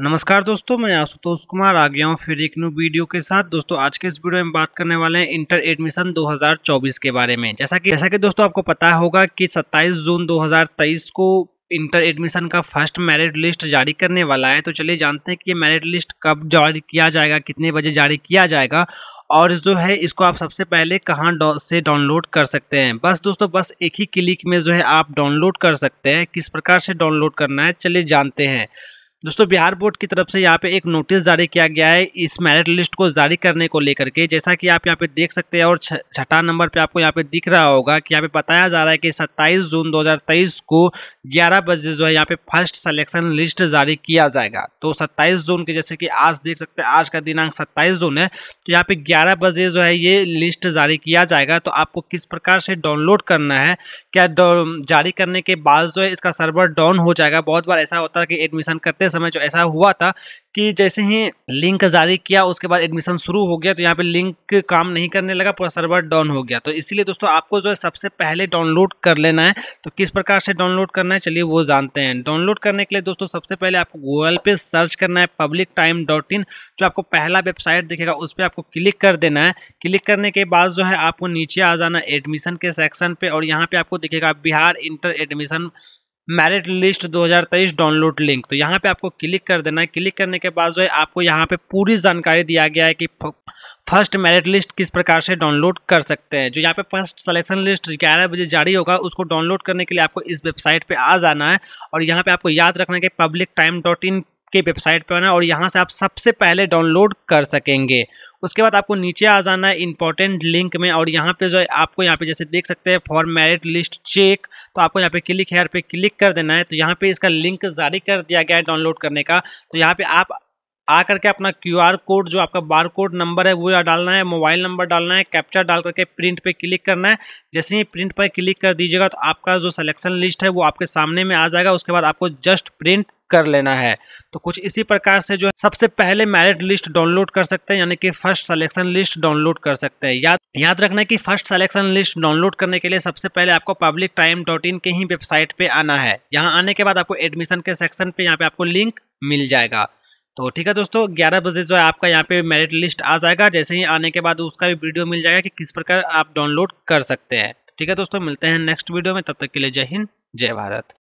नमस्कार दोस्तों मैं आशुतोष कुमार आ गया हूँ फिर एक न्यू वीडियो के साथ दोस्तों आज के इस वीडियो में बात करने वाले हैं इंटर एडमिशन 2024 के बारे में जैसा कि जैसा कि दोस्तों आपको पता होगा कि 27 जून 2023 को इंटर एडमिशन का फर्स्ट मेरिट लिस्ट जारी करने वाला है तो चलिए जानते हैं कि ये मेरिट लिस्ट कब जारी किया जाएगा कितने बजे जारी किया जाएगा और जो है इसको आप सबसे पहले कहाँ डौ, से डाउनलोड कर सकते हैं बस दोस्तों बस एक ही क्लिक में जो है आप डाउनलोड कर सकते हैं किस प्रकार से डाउनलोड करना है चलिए जानते हैं दोस्तों बिहार बोर्ड की तरफ से यहाँ पे एक नोटिस जारी किया गया है इस मेरिट लिस्ट को जारी करने को लेकर के जैसा कि आप यहाँ पे देख सकते हैं और छठा नंबर पे आपको यहाँ पे दिख रहा होगा कि यहाँ पे बताया जा रहा है कि 27 जून 2023 को 11 बजे जो है यहाँ पे फर्स्ट सिलेक्शन लिस्ट जारी किया जाएगा तो 27 जून के जैसे कि आज देख सकते हैं आज का दिनांक सत्ताईस जून है तो यहाँ पे ग्यारह बजे जो है ये लिस्ट जारी किया जाएगा तो आपको किस प्रकार से डाउनलोड करना है क्या जारी करने के बाद जो है इसका सर्वर डाउन हो जाएगा बहुत बार ऐसा होता है कि एडमिशन करते पिछले समय जो ऐसा हुआ था कि जैसे ही लिंक जारी किया उसके बाद एडमिशन शुरू हो गया तो यहाँ पे लिंक काम नहीं करने लगा पूरा सर्वर डाउन हो गया तो इसीलिए दोस्तों आपको जो है सबसे पहले डाउनलोड कर लेना है तो किस प्रकार से डाउनलोड करना है चलिए वो जानते हैं डाउनलोड करने के लिए दोस्तों सबसे पहले आपको गूगल पे सर्च करना है पब्लिक टाइम डॉट इन जो आपको पहला वेबसाइट दिखेगा उस पर आपको क्लिक कर देना है क्लिक करने के बाद जो है आपको नीचे आ जाना एडमिशन के सेक्शन पर और यहाँ पर आपको दिखेगा Bihar inter admission merit list 2023 download link तो यहाँ पे आपको क्लिक कर देना है क्लिक करने के बाद जो है आपको यहाँ पे पूरी जानकारी दिया गया है कि फर्स्ट मेरिट लिस्ट किस प्रकार से डाउनलोड कर सकते हैं जो यहाँ पे फर्स्ट सिलेक्शन लिस्ट ग्यारह बजे जारी होगा उसको डाउनलोड करने के लिए आपको इस वेबसाइट पे आ जाना है और यहाँ पे आपको याद रखना है कि पब्लिक टाइम डॉट इन के वेबसाइट पर आना और यहाँ से आप सबसे पहले डाउनलोड कर सकेंगे उसके बाद आपको नीचे आ जाना है इंपॉर्टेंट लिंक में और यहाँ पे जो है आपको यहाँ पे जैसे देख सकते हैं फॉर मेरिट लिस्ट चेक तो आपको यहाँ पे क्लिक हेयर पे क्लिक कर देना है तो यहाँ पे इसका लिंक जारी कर दिया गया है डाउनलोड करने का तो यहाँ पे आप आ करके अपना क्यू आर कोड जो आपका बार कोड नंबर है वो डालना है मोबाइल नंबर डालना है कैप्चर डाल करके प्रिंट पे क्लिक करना है जैसे ही प्रिंट पर क्लिक कर दीजिएगा तो आपका जो सिलेक्शन लिस्ट है वो आपके सामने में आ जाएगा उसके बाद आपको जस्ट प्रिंट कर लेना है तो कुछ इसी प्रकार से जो सबसे पहले मैरिट लिस्ट डाउनलोड कर सकते हैं यानी कि फर्स्ट सिलेक्शन लिस्ट डाउनलोड कर सकते हैं याद याद रखना है कि फर्स्ट सिलेक्शन लिस्ट डाउनलोड करने के लिए सबसे पहले आपको पब्लिक टाइम डॉट इन के ही वेबसाइट पे आना है यहाँ आने के बाद आपको एडमिशन के सेक्शन पे यहाँ पे आपको लिंक मिल जाएगा तो ठीक है दोस्तों ग्यारह बजे जो है आपका यहाँ पे मेरिट लिस्ट आ जाएगा जैसे ही आने के बाद उसका भी वीडियो मिल जाएगा कि किस प्रकार आप डाउनलोड कर सकते हैं ठीक है दोस्तों मिलते हैं नेक्स्ट वीडियो में तब तक के लिए जय हिंद जय भारत